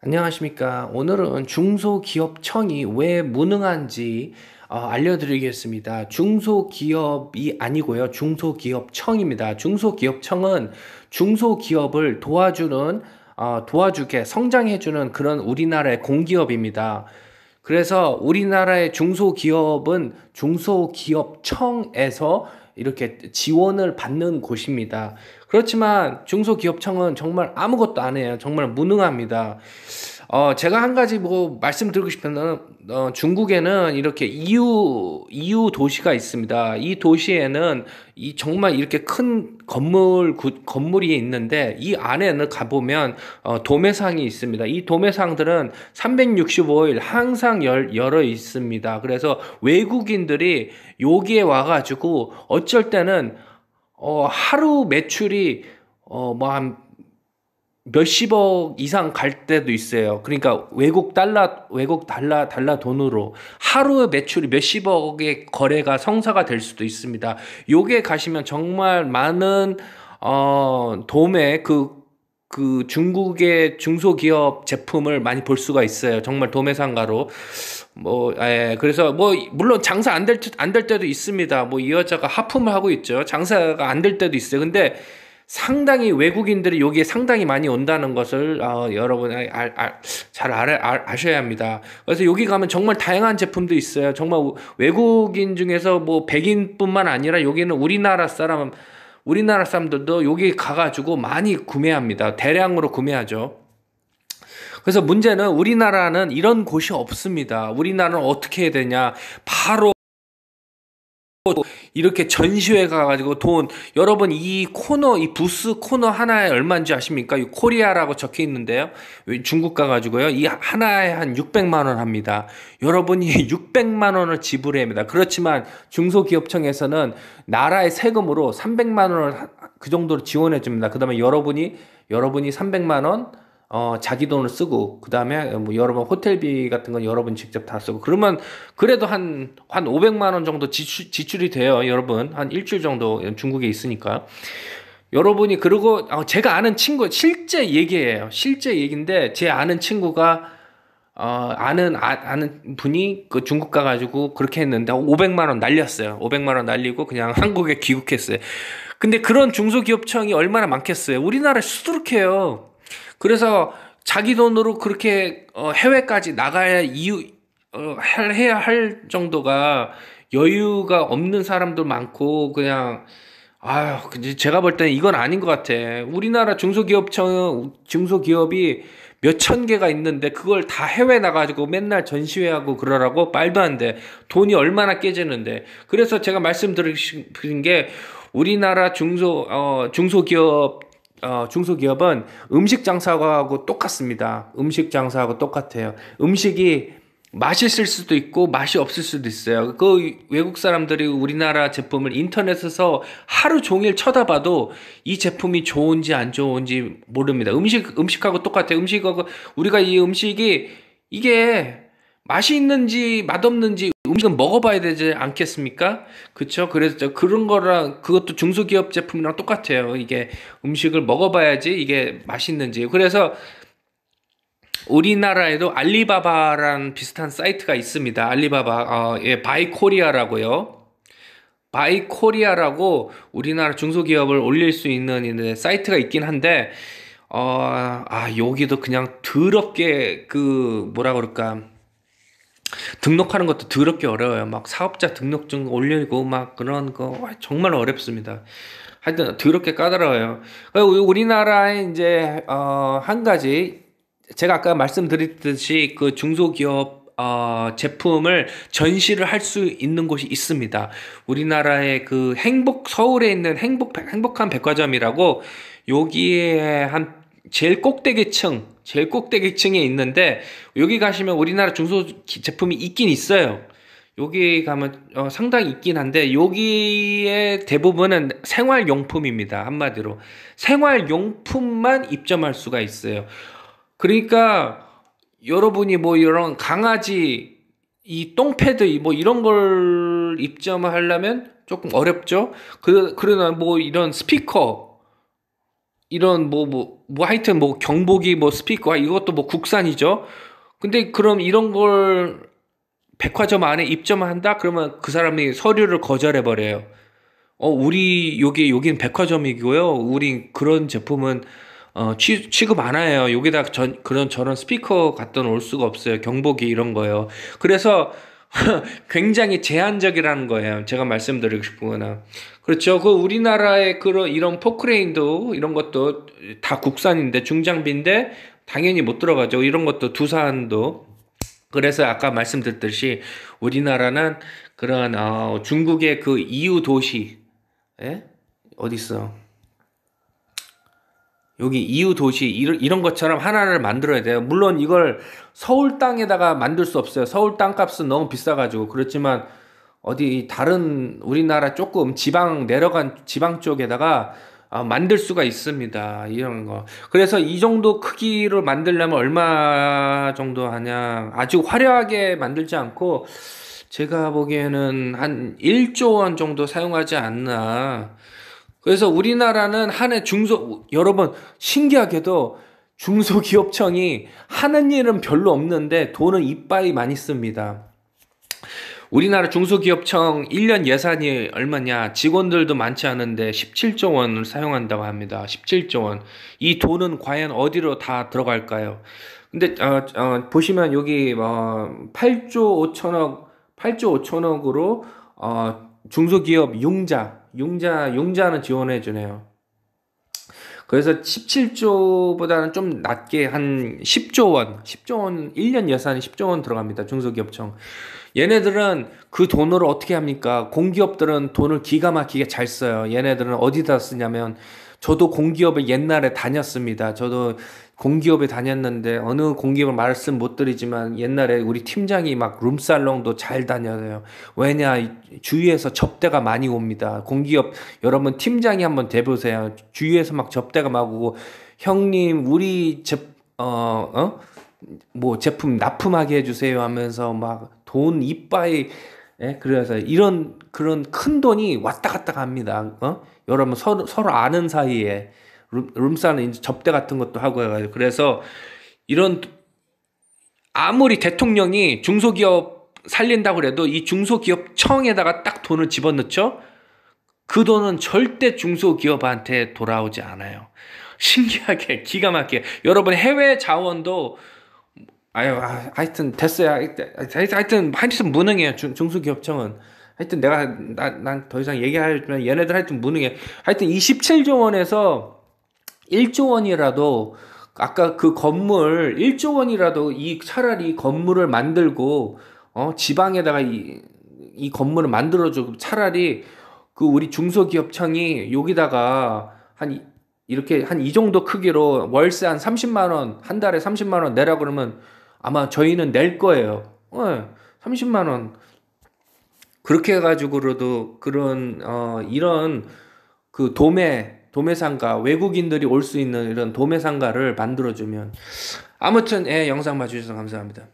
안녕하십니까. 오늘은 중소기업청이 왜 무능한지 어, 알려드리겠습니다. 중소기업이 아니고요. 중소기업청입니다. 중소기업청은 중소기업을 도와주는, 어, 도와주게 성장해주는 그런 우리나라의 공기업입니다. 그래서 우리나라의 중소기업은 중소기업청에서 이렇게 지원을 받는 곳입니다. 그렇지만 중소기업청은 정말 아무것도 안 해요. 정말 무능합니다. 어, 제가 한 가지 뭐 말씀드리고 싶은 건 어, 중국에는 이렇게 이 u EU 도시가 있습니다. 이 도시에는 이 정말 이렇게 큰 건물 구, 건물이 있는데 이 안에는 가 보면 어, 도매상이 있습니다. 이 도매상들은 365일 항상 열, 열어 있습니다. 그래서 외국인들이 여기에 와가지고 어쩔 때는 어, 하루 매출이 어뭐한 몇십억 이상 갈 때도 있어요. 그러니까 외국 달러, 외국 달러, 달러 돈으로 하루의 매출이 몇십억의 거래가 성사가 될 수도 있습니다. 요게 가시면 정말 많은, 어, 도매 그, 그 중국의 중소기업 제품을 많이 볼 수가 있어요. 정말 도매상가로. 뭐, 예, 그래서 뭐, 물론 장사 안 될, 안 될 때도 있습니다. 뭐, 이 여자가 하품을 하고 있죠. 장사가 안 될 때도 있어요. 근데, 상당히 외국인들이 여기에 상당히 많이 온다는 것을 어, 여러분 아, 아, 잘 알아, 아셔야 합니다. 그래서 여기 가면 정말 다양한 제품도 있어요. 정말 외국인 중에서 뭐 백인뿐만 아니라 여기는 우리나라 사람 우리나라 사람들도 여기 가가지고 많이 구매합니다. 대량으로 구매하죠. 그래서 문제는 우리나라는 이런 곳이 없습니다. 우리나라는 어떻게 해야 되냐? 바로 이렇게 전시회 가가지고 돈 여러분 이 코너 이 부스 코너 하나에 얼마인지 아십니까? 이 코리아라고 적혀 있는데요. 중국 가가지고요 이 하나에 한 600만 원 합니다. 여러분이 600만 원을 지불해야 합니다. 그렇지만 중소기업청에서는 나라의 세금으로 300만 원을 그 정도로 지원해 줍니다. 그다음에 여러분이 여러분이 300만 원 어, 자기 돈을 쓰고, 그 다음에 뭐 여러 분 호텔비 같은 건 여러분 직접 다 쓰고, 그러면 그래도 한, 한 500만원 정도 지출, 지출이 돼요, 여러분. 한 일주일 정도 중국에 있으니까. 여러분이, 그리고 어, 제가 아는 친구, 실제 얘기예요. 실제 얘기인데, 제 아는 친구가 어, 아는, 아, 는 분이 그 중국 가가지고 그렇게 했는데 500만원 날렸어요. 500만원 날리고 그냥 한국에 귀국했어요. 근데 그런 중소기업청이 얼마나 많겠어요. 우리나라 수두룩해요. 그래서 자기 돈으로 그렇게 어, 해외까지 나가야 이유 어, 해야 할 정도가 여유가 없는 사람들 많고 그냥 아유 제가 볼 때는 이건 아닌 것 같아. 우리나라 중소기업청 중소기업이 몇 천 개가 있는데 그걸 다 해외 나가지고 맨날 전시회하고 그러라고 말도 안 돼. 돈이 얼마나 깨지는데. 그래서 제가 말씀드린 게 우리나라 중소 어, 중소기업 어, 중소기업은 음식 장사하고 똑같습니다. 음식 장사하고 똑같아요. 음식이 맛있을 수도 있고 맛이 없을 수도 있어요. 그 외국 사람들이 우리나라 제품을 인터넷에서 하루 종일 쳐다봐도 이 제품이 좋은지 안 좋은지 모릅니다. 음식 음식하고 똑같아요. 음식하고 우리가 이 음식이 이게 맛이 있는지 맛없는지 음식은 먹어봐야 되지 않겠습니까? 그렇죠. 그래서 그런 거랑 그것도 중소기업 제품이랑 똑같아요. 이게 음식을 먹어봐야지 이게 맛있는지. 그래서 우리나라에도 알리바바랑 비슷한 사이트가 있습니다. 알리바바 어, 예, 바이코리아라고요. 바이코리아라고 우리나라 중소기업을 올릴 수 있는 사이트가 있긴 한데 어, 아 여기도 그냥 더럽게 그 뭐라 그럴까 등록하는 것도 더럽게 어려워요. 막 사업자 등록증 올리고 막 그런 거 정말 어렵습니다. 하여튼 더럽게 까다로워요. 그 우리나라에 이제 어, 한 가지 제가 아까 말씀드렸듯이 그 중소기업 어, 제품을 전시를 할 수 있는 곳이 있습니다. 우리나라의 그 행복 서울에 있는 행복 행복한 백화점이라고 여기에 한 제일 꼭대기층, 제일 꼭대기층에 있는데 여기 가시면 우리나라 중소 제품이 있긴 있어요. 여기 가면 어, 상당히 있긴 한데 여기에 대부분은 생활용품입니다. 한마디로 생활용품만 입점할 수가 있어요. 그러니까 여러분이 뭐 이런 강아지 이 똥패드 뭐 이런 걸 입점하려면 조금 어렵죠. 그 그러나 뭐 이런 스피커 이런 뭐, 뭐, 뭐 하여튼 뭐 경보기 뭐 스피커 이것도 뭐 국산이죠. 근데 그럼 이런 걸 백화점 안에 입점한다? 그러면 그 사람이 서류를 거절해버려요. 어, 우리, 요게, 여긴 백화점이고요. 우린 그런 제품은, 어, 취, 취급 안 해요. 여기다 전, 그런, 저런 스피커 갖다 놓을 수가 없어요. 경보기 이런 거요. 그래서 굉장히 제한적이라는 거예요. 제가 말씀드리고 싶은 거나. 그렇죠. 그 우리나라의 그런 이런 포크레인도 이런 것도 다 국산인데 중장비인데 당연히 못 들어가죠. 이런 것도 두산도 그래서 아까 말씀드렸듯이 우리나라는 그런 어, 중국의 그 이유 도시 에? 예? 어디 있어? 여기 이웃 도시 이런 것처럼 하나를 만들어야 돼요. 물론 이걸 서울 땅에다가 만들 수 없어요. 서울 땅값은 너무 비싸가지고 그렇지만 어디 다른 우리나라 조금 지방 내려간 지방 쪽에다가 아, 만들 수가 있습니다. 이런 거. 그래서 이 정도 크기로 만들려면 얼마 정도 하냐. 아주 화려하게 만들지 않고 제가 보기에는 한 1조 원 정도 사용하지 않나. 그래서 우리나라는 한해 중소 여러분 신기하게도 중소기업청이 하는 일은 별로 없는데 돈은 이빨이 많이 씁니다. 우리나라 중소기업청 1년 예산이 얼마냐? 직원들도 많지 않은데 17조 원을 사용한다고 합니다. 17조 원. 이 돈은 과연 어디로 다 들어갈까요? 근데 어, 어, 보시면 여기 어, 8조 5천억 8조 5천억으로 어, 중소기업 융자 융자, 융자는 지원해 주네요. 그래서 17조보다는 좀 낮게 한 10조 원, 10조 원, 1년 예산이 10조 원 들어갑니다. 중소기업청. 얘네들은 그돈으 어떻게 합니까? 공기업들은 돈을 기가 막히게 잘 써요. 얘네들은 어디다 쓰냐면 저도 공기업에 옛날에 다녔습니다. 저도 공기업에 다녔는데 어느 공기업을 말씀 못 드리지만 옛날에 우리 팀장이 막 룸살롱도 잘 다녀요. 왜냐 주위에서 접대가 많이 옵니다. 공기업 여러분 팀장이 한번 돼보세요. 주위에서 막 접대가 막 오고 형님 우리 제어뭐 어? 제품 납품하게 해주세요 하면서 막 돈 이빠이 예? 그래서 이런 그런 큰 돈이 왔다 갔다 갑니다. 어? 여러분 서로, 서로 아는 사이에 룸, 룸싸는 접대 같은 것도 하고 해가지고 그래서 이런 아무리 대통령이 중소기업 살린다고 그래도이 중소기업청에다가 딱 돈을 집어넣죠? 그 돈은 절대 중소기업한테 돌아오지 않아요. 신기하게, 기가 막히게. 여러분, 해외 자원도, 아유, 아, 하여튼, 됐어요. 하여튼, 하여튼, 하여튼 무능해요. 중, 중소기업청은. 하여튼 내가 난더 이상 얘기하면 얘네들 하여튼 무능해. 하여튼 27조 원에서 1조 원이라도 아까 그 건물 1조 원이라도 이 차라리 건물을 만들고 어 지방에다가 이, 이 건물을 만들어 주고 차라리 그 우리 중소기업청이 여기다가 한 이렇게 한 이 정도 크기로 월세 한 30만 원 한 달에 30만 원 내라 그러면 아마 저희는 낼 거예요. 네, 예, 30만 원 그렇게 해가지고라도 그런 어 이런 그 도매 도매상가 외국인들이 올 수 있는 이런 도매상가를 만들어주면 아무튼 예 영상 봐주셔서 감사합니다.